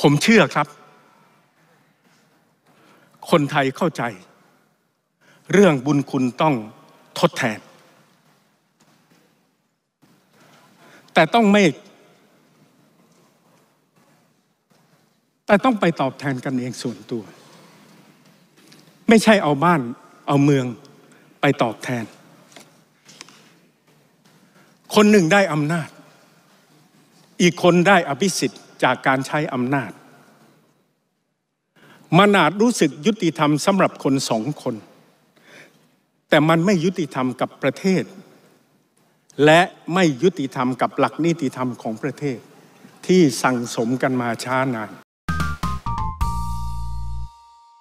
ผมเชื่อครับ คนไทยเข้าใจ เรื่องบุญคุณต้องทดแทน แต่ต้องไม่ แต่ต้องไปตอบแทนกันเองส่วนตัว ไม่ใช่เอาบ้านเอาเมืองไปตอบแทน คนหนึ่งได้อำนาจ อีกคนได้อภิสิทธิ์จากการใช้อำนาจมันอาจรู้สึกยุติธรรมสำหรับคนสองคน แต่มันไม่ยุติธรรมกับประเทศ และไม่ยุติธรรมกับหลักนิติธรรมของประเทศ ที่สั่งสมกันมาช้านาน